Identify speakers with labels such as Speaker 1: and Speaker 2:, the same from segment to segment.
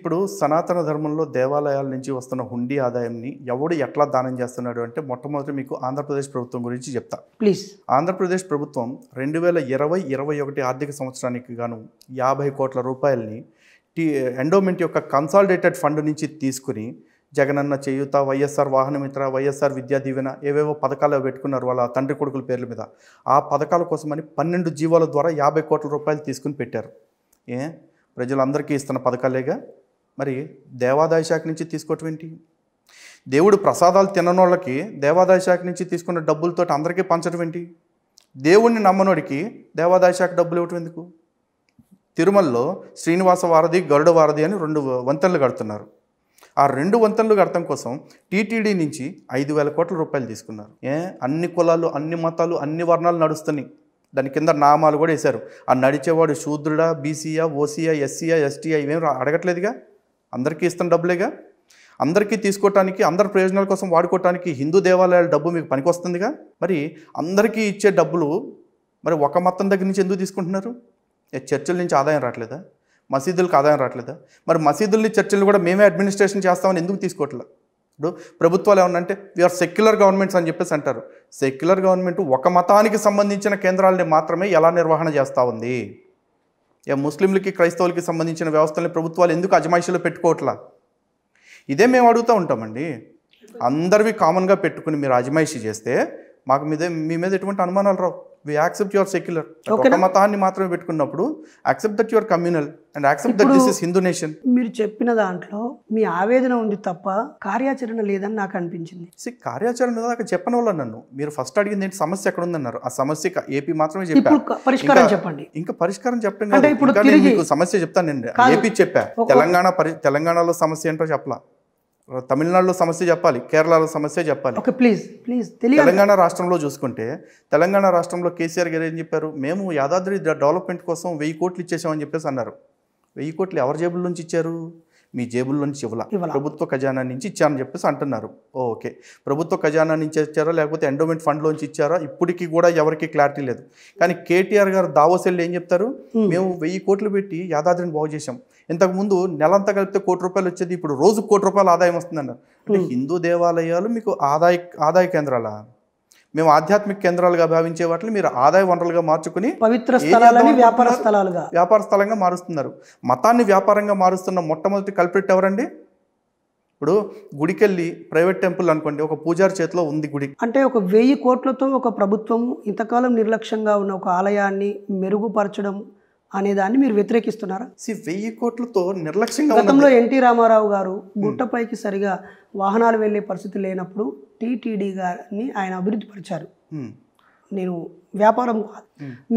Speaker 1: ఇప్పుడు సనాతన ధర్మంలో దేవాలయాల నుంచి వస్తున్న హుండీ ఆదాయంని ఎవడు ఎట్లా దానం చేస్తున్నాడు అంటే మొట్టమొదటి మీకు ఆంధ్రప్రదేశ్ ప్రభుత్వం గురించి చెప్తా ప్లీజ్ ఆంధ్రప్రదేశ్ ప్రభుత్వం రెండు వేల ఇరవై ఇరవై ఒకటి ఆర్థిక సంవత్సరానికి గాను యాభై కోట్ల రూపాయలని టీ ఎండోమెంట్ యొక్క కన్సాలిడేటెడ్ ఫండ్ నుంచి తీసుకుని జగనన్న చేయూత వైఎస్ఆర్ వాహనమిత్ర వైఎస్ఆర్ విద్యా దీవెన ఏవేవో పథకాలు పెట్టుకున్నారు వాళ్ళ తండ్రి కొడుకుల పేర్ల మీద ఆ పథకాల కోసమని పన్నెండు జీవోల ద్వారా యాభై కోట్ల రూపాయలు తీసుకుని పెట్టారు ఏ ప్రజలందరికీ ఇస్తున్న పథకాలేగా మరి దేవాదాయ శాఖ నుంచి తీసుకోవటం ఏంటి దేవుడు ప్రసాదాలు తిననోళ్ళకి దేవాదాయ శాఖ నుంచి తీసుకున్న డబ్బులతో అందరికీ పంచడం ఏంటి దేవుణ్ణి నమ్మనోడికి దేవాదాయ శాఖ డబ్బులు ఇవ్వటం ఎందుకు తిరుమలలో శ్రీనివాస వారధి గరుడ వారధి అని రెండు వంతెనలు కడుతున్నారు ఆ రెండు వంతెనలు కడటం కోసం టీటీడీ నుంచి ఐదు వేల కోట్ల రూపాయలు తీసుకున్నారు ఏ అన్ని కులాలు అన్ని మతాలు అన్ని వర్ణాలు నడుస్తున్నాయి దాని కింద నామాలు కూడా వేశారు ఆ నడిచేవాడు శూద్రుడా బీసీయా ఓసీయా ఎస్సీయా ఎస్టీయా ఇవేం అడగట్లేదుగా అందరికీ ఇస్తున్న డబ్బులేగా అందరికీ తీసుకోవటానికి అందరి ప్రయోజనాల కోసం వాడుకోవటానికి హిందూ దేవాలయాల డబ్బు మీకు పనికొస్తుందిగా మరి అందరికీ ఇచ్చే డబ్బులు మరి ఒక మొత్తం దగ్గర నుంచి ఎందుకు తీసుకుంటున్నారు చర్చల నుంచి ఆదాయం రావట్లేదా మసీదులకు ఆదాయం రావట్లేదా మరి మసీదుల్ని చర్చలు కూడా మేమే అడ్మినిస్ట్రేషన్ చేస్తామని ఎందుకు తీసుకోవట్లేదు ఇప్పుడు ప్రభుత్వాలు ఏమన్నంటే వీఆర్ సెక్యులర్ గవర్నమెంట్స్ అని చెప్పేసి అంటారు సెక్యులర్ గవర్నమెంట్ ఒక మతానికి సంబంధించిన కేంద్రాలని మాత్రమే ఎలా నిర్వహణ చేస్తూ ఉంది ఇక ముస్లింలకి క్రైస్తవులకి సంబంధించిన వ్యవస్థలని ప్రభుత్వాలు ఎందుకు అజమాయిషీలో పెట్టుకోవట్లా ఇదే మేము అడుగుతూ ఉంటామండి అందరివి కామన్గా పెట్టుకుని మీరు అజమాయిషీ చేస్తే మాకు మీదే మీ మీద ఎటువంటి అనుమానాలు రావు వి యాక్సెప్ట్ యువర్ సెక్యులర్ ఒక మతాన్ని మాత్రమే పెట్టుకున్నప్పుడు accept that your communal and accept that this is Hindu nation
Speaker 2: మీరు చెప్పిన దాంట్లో మీ ఆవేదన ఉంది తప్ప కార్యాచరణ లేదని నాకు అనిపించింది
Speaker 1: సి కార్యాచరణ దాకా చెప్పని వాళ్ళు నన్ను మీరు ఫస్ట్ అడిగింది ఏంటి సమస్య ఎక్కడ ఉందన్నారు ఆ సమస్య ఏపీ మాత్రమే చెప్పారు పరిష్కారం చెప్పండి ఇంకా పరిష్కారం చెప్పండి ఇప్పుడు సమస్య చెప్తాను ఏపీ చెప్పా తెలంగాణ తెలంగాణలో సమస్య ఏంటో చెప్పలా తమిళనాడులో సమస్య చెప్పాలి కేరళలో సమస్య చెప్పాలి ఓకే ప్లీజ్
Speaker 2: ప్లీజ్ తెలంగాణ
Speaker 1: రాష్ట్రంలో చూసుకుంటే తెలంగాణ రాష్ట్రంలో కేసీఆర్ గారు ఏం చెప్పారు మేము యాదాద్రి డెవలప్మెంట్ కోసం వెయ్యి కోట్లు ఇచ్చేసామని చెప్పేసి అన్నారు వెయ్యి కోట్లు ఎవరి జేబుల నుంచి ఇచ్చారు మీ జేబుల నుంచి ఇవ్వాల ప్రభుత్వ ఖజానా నుంచి ఇచ్చారని చెప్పేసి అంటున్నారు ఓకే ప్రభుత్వ ఖజానా నుంచి ఇచ్చారా లేకపోతే ఎండోమెంట్ ఫండ్లోంచి ఇచ్చారా ఇప్పటికీ కూడా ఎవరికి క్లారిటీ లేదు కానీ కేటీఆర్ గారు దావోస్ ఏం చెప్తారు hmm. మేము వెయ్యి కోట్లు పెట్టి యాదాద్రిని బాగు చేసాం ఇంతకుముందు నెలంతా కలిపితే కోటి రూపాయలు వచ్చేది ఇప్పుడు రోజు కోటి రూపాయలు ఆదాయం వస్తుందన్నారు అంటే హిందూ దేవాలయాలు మీకు ఆదాయ ఆదాయ కేంద్రాల మేము ఆధ్యాత్మిక కేంద్రాలుగా భావించే వాటిని మీరు ఆదాయ వనరులుగా మార్చుకుని పవిత్ర స్థలాలని వ్యాపార స్థలాలుగా వ్యాపార స్థలంగా మారుస్తున్నారు మతాన్ని వ్యాపారంగా మారుస్తున్న మొట్టమొదటి కల్పెట్ ఎవరండి ఇప్పుడు గుడికెళ్ళి ప్రైవేట్ టెంపుల్ అనుకోండి ఒక పూజారి చేతిలో ఉంది గుడి
Speaker 2: అంటే ఒక వెయ్యి కోట్లతో ఒక ప్రభుత్వం ఇంతకాలం నిర్లక్ష్యంగా ఉన్న ఒక ఆలయాన్ని మెరుగుపరచడం అనే దాన్ని మీరు వ్యతిరేకిస్తున్నారా
Speaker 1: వెయ్యి కోట్లతో నిర్లక్ష్యంగా గతంలో
Speaker 2: ఎన్టీ రామారావు గారు గుట్టపైకి సరిగా వాహనాలు వెళ్లే పరిస్థితి లేనప్పుడు టీటీడీ గారిని ఆయన అభివృద్ధి పరిచారు నేను వ్యాపారం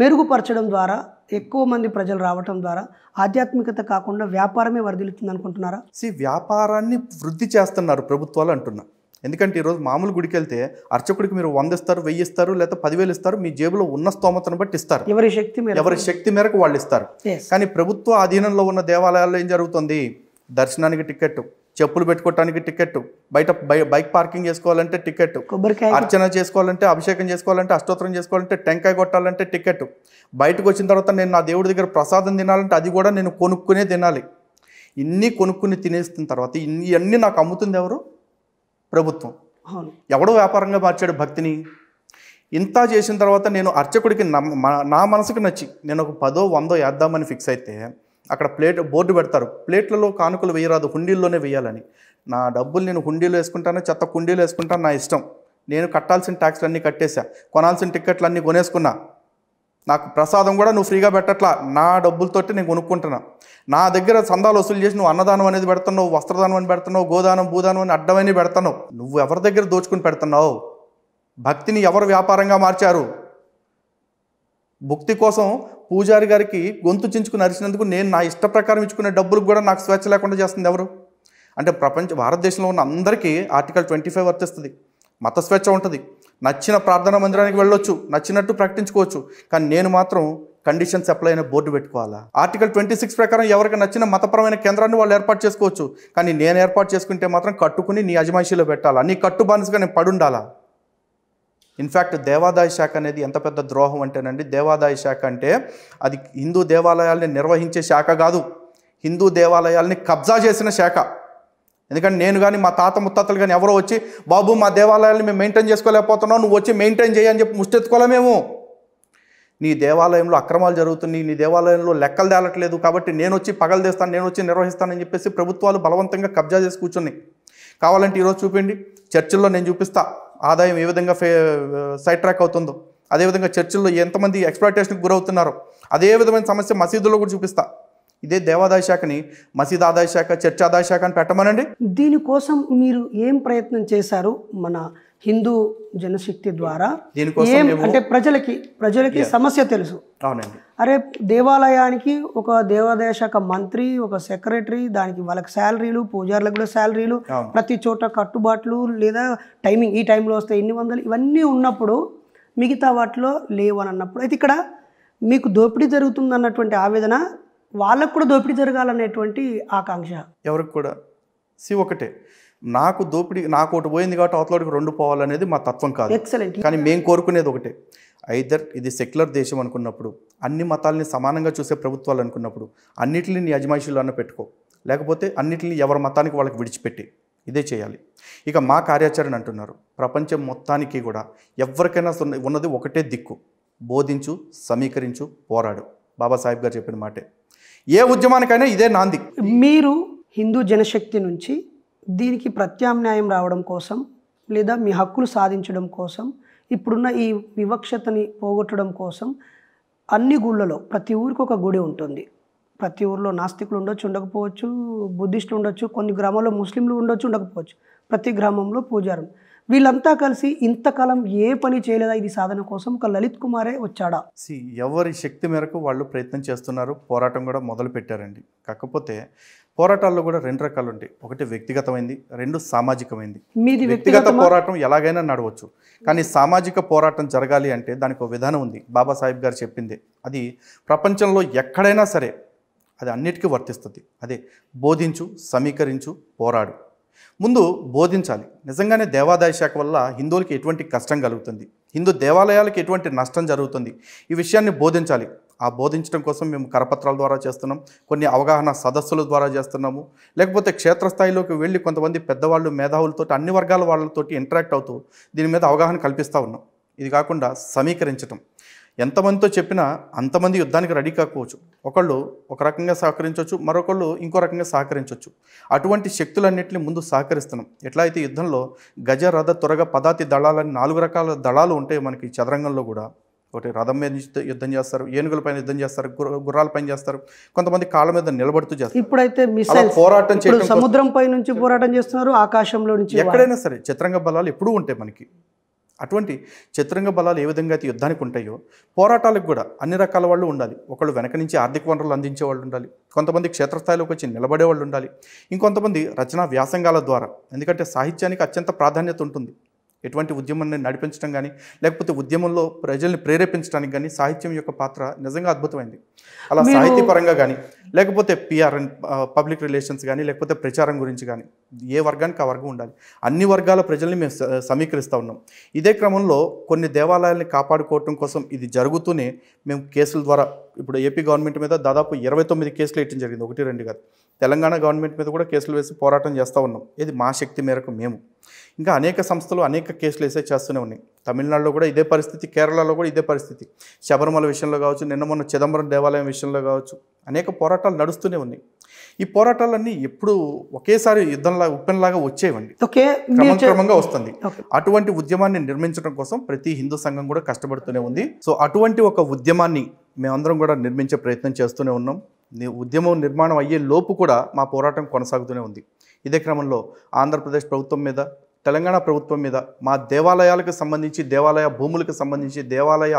Speaker 2: మెరుగుపరచడం ద్వారా ఎక్కువ మంది ప్రజలు రావటం ద్వారా ఆధ్యాత్మికత కాకుండా వ్యాపారమే వరదలుతుంది అనుకుంటున్నారా
Speaker 1: వ్యాపారాన్ని వృద్ధి చేస్తున్నారు ప్రభుత్వాలు అంటున్నా ఎందుకంటే ఈరోజు మామూలు గుడికి వెళ్తే అర్చకుడికి మీరు వంద ఇస్తారు వెయ్యి ఇస్తారు లేదా పదివేలు ఇస్తారు మీ జేబులో ఉన్న స్తోమతను బట్టి ఇస్తారు ఎవరి శక్తి ఎవరి శక్తి మేరకు వాళ్ళు ఇస్తారు కానీ ప్రభుత్వ ఆధీనంలో ఉన్న దేవాలయాల్లో ఏం జరుగుతుంది దర్శనానికి టికెట్ చెప్పులు పెట్టుకోవటానికి టికెట్ బయట బైక్ పార్కింగ్ చేసుకోవాలంటే టికెట్ అర్చన చేసుకోవాలంటే అభిషేకం చేసుకోవాలంటే అష్టోత్తరం చేసుకోవాలంటే టెంకాయ కొట్టాలంటే టికెట్ బయటకు వచ్చిన తర్వాత నేను నా దేవుడి దగ్గర ప్రసాదం తినాలంటే అది కూడా నేను కొనుక్కునే తినాలి ఇన్ని కొనుక్కుని తినేసిన తర్వాత ఇన్ని అన్నీ నాకు అమ్ముతుంది ఎవరు ప్రభుత్వం ఎవడో వ్యాపారంగా మార్చాడు భక్తిని ఇంత చేసిన తర్వాత నేను అర్చకుడికి నా మనసుకు నచ్చి నేను ఒక పదో వందో వేద్దామని ఫిక్స్ అయితే అక్కడ ప్లేట్ బోర్డు పెడతారు ప్లేట్లలో కానుకలు వేయరాదు హుండీల్లోనే వేయాలని నా డబ్బులు నేను హుండీలో వేసుకుంటాను చెత్త కుండీలు వేసుకుంటాను నా ఇష్టం నేను కట్టాల్సిన ట్యాక్స్లన్నీ కట్టేశా కొనాల్సిన టిక్కెట్లన్నీ కొనేసుకున్నా నాకు ప్రసాదం కూడా నువ్వు ఫ్రీగా పెట్టట్లా నా డబ్బులతోటి నేను కొనుక్కుంటున్నా నా దగ్గర సందాలు వసూలు చేసి నువ్వు అన్నదానం అనేది పెడుతున్నావు వస్త్రదానం అని పెడుతున్నావు గోదానం భూదానం అని అడ్డమని పెడతావు నువ్వు ఎవరి దగ్గర దోచుకుని పెడుతున్నావు భక్తిని ఎవరు వ్యాపారంగా మార్చారు భక్తి కోసం పూజారి గారికి గొంతు చించుకుని అరిచినందుకు నేను నా ఇష్ట ప్రకారం ఇచ్చుకునే డబ్బులకు కూడా నాకు స్వేచ్ఛ లేకుండా చేస్తుంది ఎవరు అంటే ప్రపంచ భారతదేశంలో ఉన్న అందరికీ ఆర్టికల్ ట్వంటీ ఫైవ్ వర్తిస్తుంది మత స్వేచ్ఛ ఉంటుంది నచ్చిన ప్రార్థనా మందిరానికి వెళ్ళొచ్చు నచ్చినట్టు ప్రకటించుకోవచ్చు కానీ నేను మాత్రం కండిషన్స్ అప్లై అయిన బోర్డు పెట్టుకోవాలా ఆర్టికల్ ట్వంటీ సిక్స్ ప్రకారం ఎవరికి నచ్చిన మతపరమైన కేంద్రాన్ని వాళ్ళు ఏర్పాటు చేసుకోవచ్చు కానీ నేను ఏర్పాటు చేసుకుంటే మాత్రం కట్టుకుని నీ అజమాయిషీలో పెట్టాలా నీ కట్టు బానిసగా నేను పడుండాలా ఇన్ఫ్యాక్ట్ దేవాదాయ శాఖ అనేది ఎంత పెద్ద ద్రోహం అంటేనండి దేవాదాయ శాఖ అంటే అది హిందూ దేవాలయాల్ని నిర్వహించే శాఖ కాదు హిందూ దేవాలయాల్ని కబ్జా చేసిన శాఖ ఎందుకంటే నేను కానీ మా తాత ముత్తాతలు కానీ ఎవరో వచ్చి బాబు మా దేవాలయాలు మేము మెయింటైన్ చేసుకోలేకపోతున్నాం నువ్వు వచ్చి మెయింటైన్ చేయని చెప్పి ముష్టెత్తుకోలేమేమో నీ దేవాలయంలో అక్రమాలు జరుగుతున్నాయి నీ దేవాలయంలో లెక్కలు తేలట్లేదు కాబట్టి నేను వచ్చి పగలు తెస్తాను నేను వచ్చి నిర్వహిస్తానని చెప్పేసి ప్రభుత్వాలు బలవంతంగా కబ్జా చేసి కూర్చున్నాయి కావాలంటే ఈరోజు చూపండి చర్చిల్లో నేను చూపిస్తా ఆదాయం ఏ విధంగా ఫే సైడ్ ట్రాక్ అవుతుందో అదేవిధంగా చర్చిల్లో ఎంతమంది ఎక్స్ప్లాయిటేషన్కి గురవుతున్నారో అదే విధమైన సమస్య మసీదులో కూడా చూపిస్తా ఇదే దేవాదాయ శాఖని మసీద్ ఆదాయ శాఖ చర్చ్ ఆదాయ శాఖ అని పెట్టమనండి
Speaker 2: దీనికోసం మీరు ఏం ప్రయత్నం చేశారు మన హిందూ జనశక్తి ద్వారా అంటే ప్రజలకి ప్రజలకి సమస్య తెలుసు అవునండి అరే దేవాలయానికి ఒక దేవాదాయ శాఖ మంత్రి ఒక సెక్రటరీ దానికి వాళ్ళకి శాలరీలు పూజారులకు కూడా శాలరీలు ప్రతి చోట కట్టుబాట్లు లేదా టైమింగ్ ఈ టైంలో వస్తే ఎన్ని వందలు ఇవన్నీ ఉన్నప్పుడు మిగతా వాటిలో లేవు అని అన్నప్పుడు అయితే ఇక్కడ మీకు దోపిడీ జరుగుతుంది అన్నటువంటి ఆవేదన వాళ్ళకు కూడా దోపిడీ జరగాలనేటువంటి ఆకాంక్ష
Speaker 1: ఎవరికి కూడా సి ఒకటే నాకు దోపిడీ నాకు ఒకటి పోయింది కాబట్టి అవతలకి రెండు పోవాలనేది మా తత్వం కాదు ఎక్సలెంట్ కానీ మేము కోరుకునేది ఒకటే ఐదర్ ఇది సెక్యులర్ దేశం అనుకున్నప్పుడు అన్ని మతాలని సమానంగా చూసే ప్రభుత్వాలు అనుకున్నప్పుడు అన్నింటిని నీ అన్న పెట్టుకో లేకపోతే అన్నింటిని ఎవరి మతానికి వాళ్ళకి విడిచిపెట్టి ఇదే చేయాలి ఇక మా కార్యాచరణ అంటున్నారు ప్రపంచం మొత్తానికి కూడా ఎవరికైనా ఉన్నది ఒకటే దిక్కు బోధించు సమీకరించు పోరాడు బాబాసాహెబ్ గారు చెప్పిన మాటే ఏ ఉద్యమానికైనా ఇదే నాంది మీరు హిందూ
Speaker 2: జనశక్తి నుంచి దీనికి ప్రత్యామ్నాయం రావడం కోసం లేదా మీ హక్కులు సాధించడం కోసం ఇప్పుడున్న ఈ వివక్షతని పోగొట్టడం కోసం అన్ని గుళ్ళలో ప్రతి ఊరికి ఒక గుడి ఉంటుంది ప్రతి ఊరిలో నాస్తికులు ఉండొచ్చు ఉండకపోవచ్చు బుద్ధిస్టులు ఉండొచ్చు కొన్ని గ్రామాల్లో ముస్లింలు ఉండొచ్చు ఉండకపోవచ్చు ప్రతి గ్రామంలో పూజారం వీళ్ళంతా కలిసి ఇంతకాలం ఏ పని చేయలేదా ఇది సాధన కోసం ఒక లలిత్ కుమారే వచ్చాడా
Speaker 1: సి ఎవరి శక్తి మేరకు వాళ్ళు ప్రయత్నం చేస్తున్నారు పోరాటం కూడా మొదలు పెట్టారండి కాకపోతే పోరాటాల్లో కూడా రెండు రకాలు ఉంటాయి ఒకటి వ్యక్తిగతమైంది రెండు సామాజికమైంది మీది వ్యక్తిగత పోరాటం ఎలాగైనా నడవచ్చు కానీ సామాజిక పోరాటం జరగాలి అంటే దానికి ఒక విధానం ఉంది బాబాసాహెబ్ గారు చెప్పింది అది ప్రపంచంలో ఎక్కడైనా సరే అది అన్నిటికీ వర్తిస్తుంది అదే బోధించు సమీకరించు పోరాడు ముందు బోధించాలి నిజంగానే దేవాదాయ శాఖ వల్ల హిందువులకి ఎటువంటి కష్టం కలుగుతుంది హిందూ దేవాలయాలకు ఎటువంటి నష్టం జరుగుతుంది ఈ విషయాన్ని బోధించాలి ఆ బోధించడం కోసం మేము కరపత్రాల ద్వారా చేస్తున్నాం కొన్ని అవగాహన సదస్సుల ద్వారా చేస్తున్నాము లేకపోతే క్షేత్రస్థాయిలోకి వెళ్ళి కొంతమంది పెద్దవాళ్ళు మేధావులతో అన్ని వర్గాల వాళ్ళతోటి ఇంటరాక్ట్ అవుతూ దీని మీద అవగాహన కల్పిస్తూ ఉన్నాం ఇది కాకుండా సమీకరించటం ఎంతమందితో చెప్పినా అంతమంది యుద్ధానికి రెడీ కాకపోవచ్చు ఒకళ్ళు ఒక రకంగా సహకరించవచ్చు మరొకళ్ళు ఇంకో రకంగా సహకరించవచ్చు అటువంటి శక్తులన్నింటినీ ముందు సహకరిస్తున్నాం ఎట్లా అయితే యుద్ధంలో గజ రథ త్వరగ పదాతి దళాలని నాలుగు రకాల దళాలు ఉంటాయి మనకి చదరంగంలో కూడా ఒకటి రథం మీద యుద్ధం చేస్తారు ఏనుగుల పైన యుద్ధం చేస్తారు గుర్రాల పైన చేస్తారు కొంతమంది కాళ్ళ మీద నిలబడుతూ చేస్తారు
Speaker 2: ఇప్పుడైతే పోరాటం చేయడం సముద్రం పై నుంచి పోరాటం చేస్తున్నారు ఆకాశంలో నుంచి ఎక్కడైనా
Speaker 1: సరే చిత్రంగ బలాలు ఎప్పుడూ ఉంటాయి మనకి అటువంటి చతురంగ బలాలు ఏ విధంగా అయితే యుద్ధానికి ఉంటాయో పోరాటాలకు కూడా అన్ని రకాల వాళ్ళు ఉండాలి ఒకళ్ళు వెనక నుంచి ఆర్థిక వనరులు అందించే వాళ్ళు ఉండాలి కొంతమంది క్షేత్రస్థాయిలోకి వచ్చి నిలబడే వాళ్ళు ఉండాలి ఇంకొంతమంది రచనా వ్యాసంగాల ద్వారా ఎందుకంటే సాహిత్యానికి అత్యంత ప్రాధాన్యత ఉంటుంది ఎటువంటి ఉద్యమాన్ని నడిపించడం కానీ లేకపోతే ఉద్యమంలో ప్రజల్ని ప్రేరేపించడానికి కానీ సాహిత్యం యొక్క పాత్ర నిజంగా అద్భుతమైంది అలా సాహిత్యపరంగా కానీ లేకపోతే పిఆర్ అండ్ పబ్లిక్ రిలేషన్స్ కానీ లేకపోతే ప్రచారం గురించి కానీ ఏ వర్గానికి ఆ వర్గం ఉండాలి అన్ని వర్గాల ప్రజల్ని మేము సమీకరిస్తూ ఉన్నాం ఇదే క్రమంలో కొన్ని దేవాలయాల్ని కాపాడుకోవటం కోసం ఇది జరుగుతూనే మేము కేసుల ద్వారా ఇప్పుడు ఏపీ గవర్నమెంట్ మీద దాదాపు ఇరవై తొమ్మిది కేసులు ఇవ్వడం జరిగింది ఒకటి రెండు కాదు తెలంగాణ గవర్నమెంట్ మీద కూడా కేసులు వేసి పోరాటం చేస్తూ ఉన్నాం ఇది మా శక్తి మేరకు మేము ఇంకా అనేక సంస్థలు అనేక కేసులు వేసే చేస్తూనే ఉన్నాయి తమిళనాడులో కూడా ఇదే పరిస్థితి కేరళలో కూడా ఇదే పరిస్థితి శబరిమల విషయంలో కావచ్చు నిన్న మొన్న చిదంబరం దేవాలయం విషయంలో కావచ్చు అనేక పోరాటాలు నడుస్తూనే ఉన్నాయి ఈ పోరాటాలన్నీ ఎప్పుడు ఒకేసారి యుద్ధంలా ఉప్పెన్లాగా వచ్చేవండి క్రమం క్రమంగా వస్తుంది అటువంటి ఉద్యమాన్ని నిర్మించడం కోసం ప్రతి హిందూ సంఘం కూడా కష్టపడుతూనే ఉంది సో అటువంటి ఒక ఉద్యమాన్ని మేమందరం కూడా నిర్మించే ప్రయత్నం చేస్తూనే ఉన్నాం ఉద్యమం నిర్మాణం అయ్యే లోపు కూడా మా పోరాటం కొనసాగుతూనే ఉంది ఇదే క్రమంలో ఆంధ్రప్రదేశ్ ప్రభుత్వం మీద తెలంగాణ ప్రభుత్వం మీద మా దేవాలయాలకు సంబంధించి దేవాలయ భూములకు సంబంధించి దేవాలయ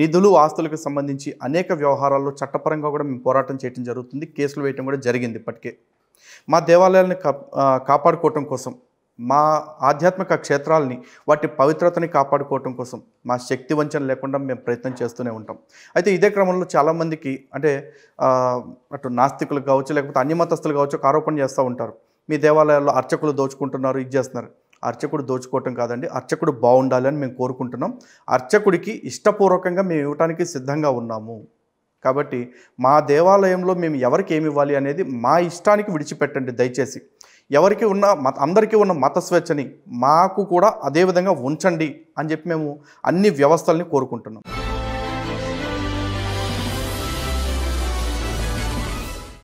Speaker 1: నిధులు ఆస్తులకు సంబంధించి అనేక వ్యవహారాల్లో చట్టపరంగా కూడా మేము పోరాటం చేయడం జరుగుతుంది కేసులు వేయటం కూడా జరిగింది ఇప్పటికే మా దేవాలయాలను కాపాడుకోవటం కోసం మా ఆధ్యాత్మిక క్షేత్రాలని వాటి పవిత్రతని కాపాడుకోవటం కోసం మా శక్తి వంచన లేకుండా మేము ప్రయత్నం చేస్తూనే ఉంటాం అయితే ఇదే క్రమంలో చాలామందికి అంటే అటు నాస్తికులు కావచ్చు లేకపోతే అన్ని మతస్థులు కావచ్చు ఆరోపణ చేస్తూ ఉంటారు మీ దేవాలయాల్లో అర్చకులు దోచుకుంటున్నారు ఇది చేస్తున్నారు అర్చకుడు దోచుకోవటం కాదండి అర్చకుడు బాగుండాలని మేము కోరుకుంటున్నాం అర్చకుడికి ఇష్టపూర్వకంగా మేము ఇవ్వటానికి సిద్ధంగా ఉన్నాము కాబట్టి మా దేవాలయంలో మేము ఎవరికి ఏమి ఇవ్వాలి అనేది మా ఇష్టానికి విడిచిపెట్టండి దయచేసి ఎవరికి ఉన్న మత అందరికీ ఉన్న మత స్వేచ్ఛని మాకు కూడా అదేవిధంగా ఉంచండి అని చెప్పి మేము అన్ని వ్యవస్థల్ని కోరుకుంటున్నాం